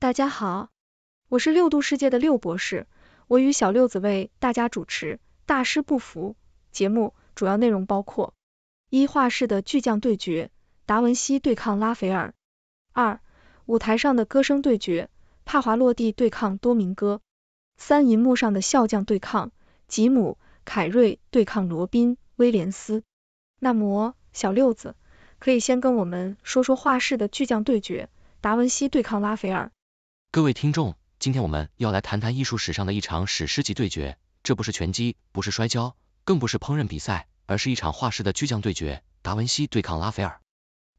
大家好，我是六度世界的六博士，我与小六子为大家主持《大师不服》节目，主要内容包括：一、画室的巨匠对决，达文西对抗拉斐尔；二、舞台上的歌声对决，帕华洛蒂对抗多明戈；三、银幕上的笑匠对抗，吉姆·凯瑞对抗罗宾·威廉斯。那么，小六子可以先跟我们说说画室的巨匠对决，达文西对抗拉斐尔。各位听众，今天我们要来谈谈艺术史上的一场史诗级对决。这不是拳击，不是摔跤，更不是烹饪比赛，而是一场画师的巨匠对决——达文西对抗拉斐尔。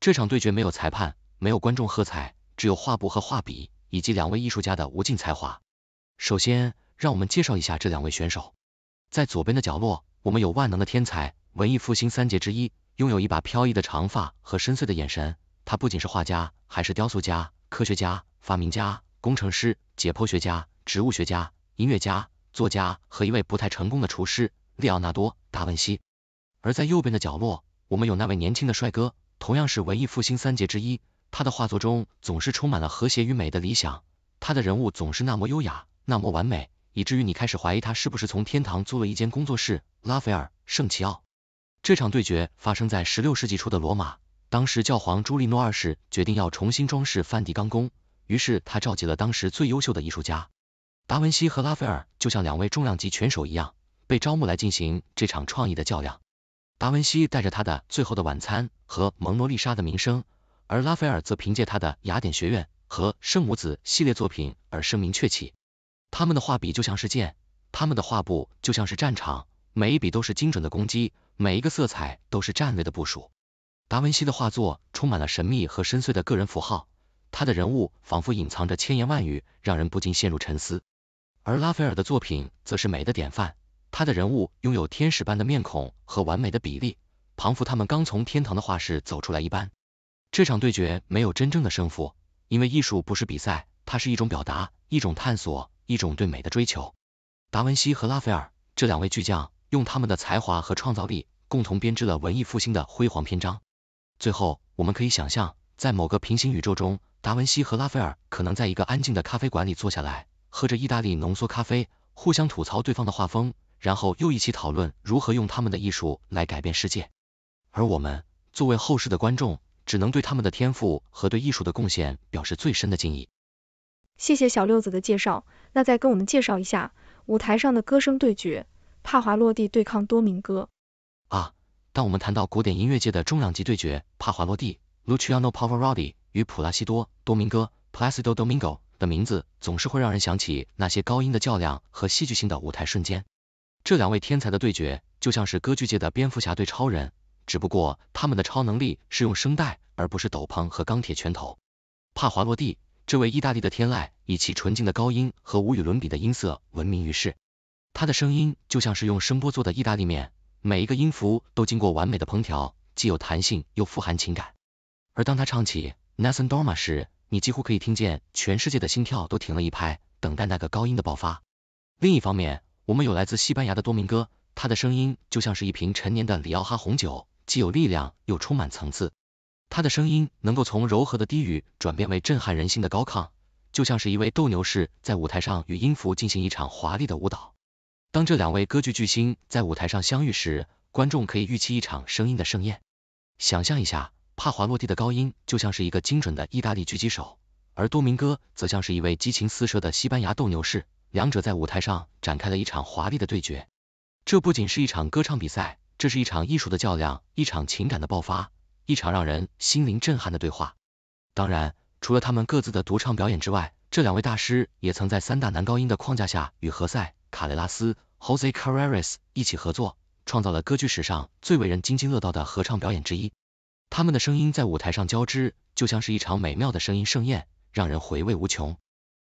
这场对决没有裁判，没有观众喝彩，只有画布和画笔，以及两位艺术家的无尽才华。首先，让我们介绍一下这两位选手。在左边的角落，我们有万能的天才，文艺复兴三杰之一，拥有一把飘逸的长发和深邃的眼神。他不仅是画家，还是雕塑家、科学家、发明家。工程师、解剖学家、植物学家、音乐家、作家和一位不太成功的厨师，利奥纳多·达文西。而在右边的角落，我们有那位年轻的帅哥，同样是文艺复兴三杰之一。他的画作中总是充满了和谐与美的理想，他的人物总是那么优雅，那么完美，以至于你开始怀疑他是不是从天堂租了一间工作室。拉斐尔·圣齐奥。这场对决发生在16世纪初的罗马，当时教皇朱利诺二世决定要重新装饰梵蒂冈宫。于是他召集了当时最优秀的艺术家，达文西和拉斐尔就像两位重量级拳手一样被招募来进行这场创意的较量。达文西带着他的《最后的晚餐》和《蒙娜丽莎》的名声，而拉斐尔则凭借他的《雅典学院》和《圣母子》系列作品而声名鹊起。他们的画笔就像是剑，他们的画布就像是战场，每一笔都是精准的攻击，每一个色彩都是战略的部署。达文西的画作充满了神秘和深邃的个人符号。他的人物仿佛隐藏着千言万语，让人不禁陷入沉思。而拉斐尔的作品则是美的典范，他的人物拥有天使般的面孔和完美的比例，仿佛他们刚从天堂的画室走出来一般。这场对决没有真正的胜负，因为艺术不是比赛，它是一种表达，一种探索，一种对美的追求。达文西和拉斐尔这两位巨匠，用他们的才华和创造力，共同编织了文艺复兴的辉煌篇章。最后，我们可以想象。在某个平行宇宙中，达文西和拉斐尔可能在一个安静的咖啡馆里坐下来，喝着意大利浓缩咖啡，互相吐槽对方的画风，然后又一起讨论如何用他们的艺术来改变世界。而我们作为后世的观众，只能对他们的天赋和对艺术的贡献表示最深的敬意。谢谢小六子的介绍，那再跟我们介绍一下舞台上的歌声对决，帕瓦罗蒂对抗多明戈。啊，当我们谈到古典音乐界的重量级对决，帕瓦罗蒂。Luciano Pavarotti 与普拉西多多明戈 （Placido Domingo） 的名字总是会让人想起那些高音的较量和戏剧性的舞台瞬间。这两位天才的对决就像是歌剧界的蝙蝠侠对超人，只不过他们的超能力是用声带而不是斗篷和钢铁拳头。帕华罗蒂这位意大利的天籁，以其纯净的高音和无与伦比的音色闻名于世。他的声音就像是用声波做的意大利面，每一个音符都经过完美的烹调，既有弹性又富含情感。而当他唱起 n a s a n Doma 时，你几乎可以听见全世界的心跳都停了一拍，等待那个高音的爆发。另一方面，我们有来自西班牙的多明戈，他的声音就像是一瓶陈年的里奥哈红酒，既有力量又充满层次。他的声音能够从柔和的低语转变为震撼人心的高亢，就像是一位斗牛士在舞台上与音符进行一场华丽的舞蹈。当这两位歌剧巨星在舞台上相遇时，观众可以预期一场声音的盛宴。想象一下。帕华洛蒂的高音就像是一个精准的意大利狙击手，而多明戈则像是一位激情四射的西班牙斗牛士，两者在舞台上展开了一场华丽的对决。这不仅是一场歌唱比赛，这是一场艺术的较量，一场情感的爆发，一场让人心灵震撼的对话。当然，除了他们各自的独唱表演之外，这两位大师也曾在三大男高音的框架下与何塞·卡雷拉斯 （Jose Carreras） 一起合作，创造了歌剧史上最为人津津乐道的合唱表演之一。他们的声音在舞台上交织，就像是一场美妙的声音盛宴，让人回味无穷。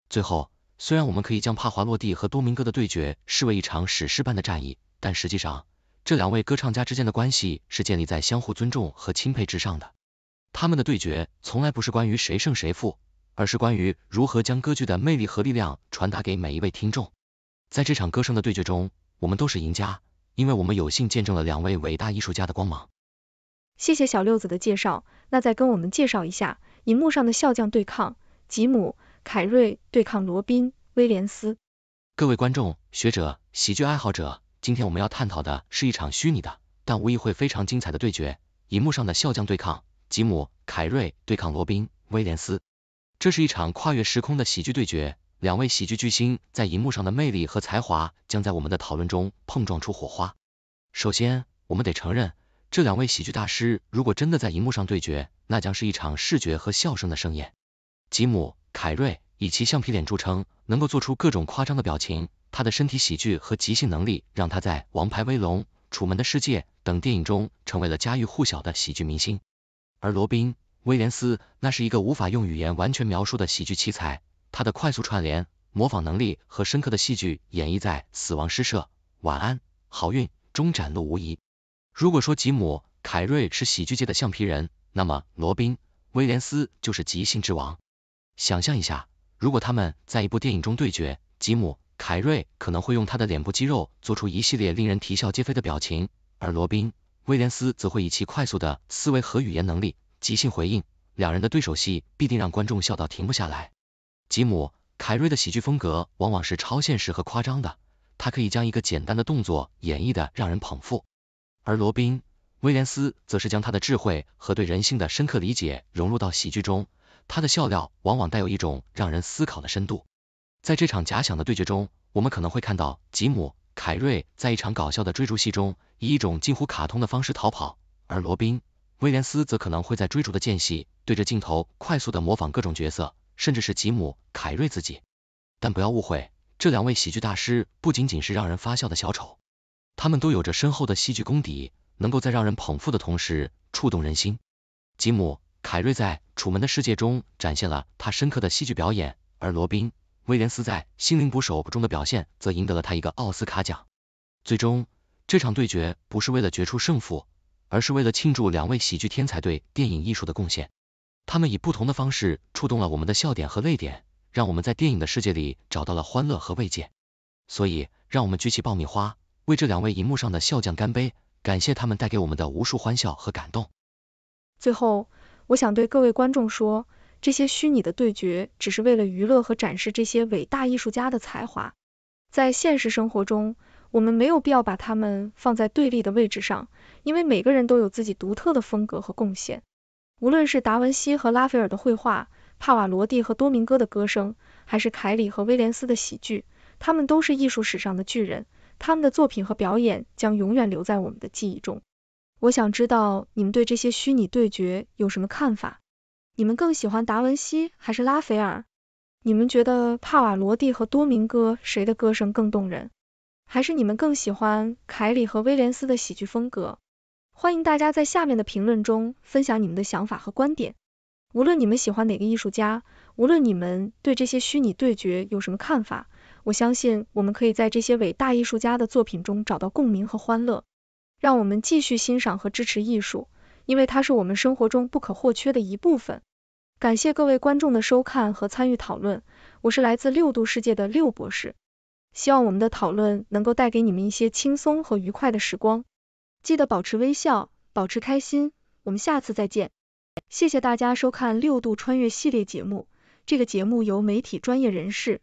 最后，虽然我们可以将帕华洛蒂和多明戈的对决视为一场史诗般的战役，但实际上，这两位歌唱家之间的关系是建立在相互尊重和钦佩之上的。他们的对决从来不是关于谁胜谁负，而是关于如何将歌剧的魅力和力量传达给每一位听众。在这场歌声的对决中，我们都是赢家，因为我们有幸见证了两位伟大艺术家的光芒。谢谢小六子的介绍，那再跟我们介绍一下，荧幕上的笑将对抗吉姆·凯瑞对抗罗宾·威廉斯。各位观众、学者、喜剧爱好者，今天我们要探讨的是一场虚拟的，但无疑会非常精彩的对决。荧幕上的笑将对抗吉姆·凯瑞对抗罗宾·威廉斯，这是一场跨越时空的喜剧对决。两位喜剧巨星在荧幕上的魅力和才华，将在我们的讨论中碰撞出火花。首先，我们得承认。这两位喜剧大师如果真的在荧幕上对决，那将是一场视觉和笑声的盛宴。吉姆·凯瑞以其橡皮脸著称，能够做出各种夸张的表情，他的身体喜剧和即兴能力让他在《王牌威龙》《楚门的世界》等电影中成为了家喻户晓的喜剧明星。而罗宾·威廉斯，那是一个无法用语言完全描述的喜剧奇才，他的快速串联、模仿能力和深刻的戏剧演绎在《死亡诗社》《晚安，好运》中展露无遗。如果说吉姆·凯瑞是喜剧界的橡皮人，那么罗宾·威廉斯就是即兴之王。想象一下，如果他们在一部电影中对决，吉姆·凯瑞可能会用他的脸部肌肉做出一系列令人啼笑皆非的表情，而罗宾·威廉斯则会以其快速的思维和语言能力即兴回应，两人的对手戏必定让观众笑到停不下来。吉姆·凯瑞的喜剧风格往往是超现实和夸张的，他可以将一个简单的动作演绎的让人捧腹。而罗宾·威廉斯则是将他的智慧和对人性的深刻理解融入到喜剧中，他的笑料往往带有一种让人思考的深度。在这场假想的对决中，我们可能会看到吉姆·凯瑞在一场搞笑的追逐戏中，以一种近乎卡通的方式逃跑，而罗宾·威廉斯则可能会在追逐的间隙，对着镜头快速的模仿各种角色，甚至是吉姆·凯瑞自己。但不要误会，这两位喜剧大师不仅仅是让人发笑的小丑。他们都有着深厚的戏剧功底，能够在让人捧腹的同时触动人心。吉姆·凯瑞在《楚门的世界》中展现了他深刻的戏剧表演，而罗宾·威廉斯在《心灵捕手》中的表现则赢得了他一个奥斯卡奖。最终，这场对决不是为了决出胜负，而是为了庆祝两位喜剧天才对电影艺术的贡献。他们以不同的方式触动了我们的笑点和泪点，让我们在电影的世界里找到了欢乐和慰藉。所以，让我们举起爆米花。为这两位银幕上的笑匠干杯，感谢他们带给我们的无数欢笑和感动。最后，我想对各位观众说，这些虚拟的对决只是为了娱乐和展示这些伟大艺术家的才华。在现实生活中，我们没有必要把他们放在对立的位置上，因为每个人都有自己独特的风格和贡献。无论是达文西和拉斐尔的绘画，帕瓦罗蒂和多明戈的歌声，还是凯里和威廉斯的喜剧，他们都是艺术史上的巨人。他们的作品和表演将永远留在我们的记忆中。我想知道你们对这些虚拟对决有什么看法？你们更喜欢达文西还是拉斐尔？你们觉得帕瓦罗蒂和多明戈谁的歌声更动人？还是你们更喜欢凯里和威廉斯的喜剧风格？欢迎大家在下面的评论中分享你们的想法和观点。无论你们喜欢哪个艺术家，无论你们对这些虚拟对决有什么看法。我相信我们可以在这些伟大艺术家的作品中找到共鸣和欢乐。让我们继续欣赏和支持艺术，因为它是我们生活中不可或缺的一部分。感谢各位观众的收看和参与讨论，我是来自六度世界的六博士。希望我们的讨论能够带给你们一些轻松和愉快的时光。记得保持微笑，保持开心。我们下次再见。谢谢大家收看六度穿越系列节目。这个节目由媒体专业人士。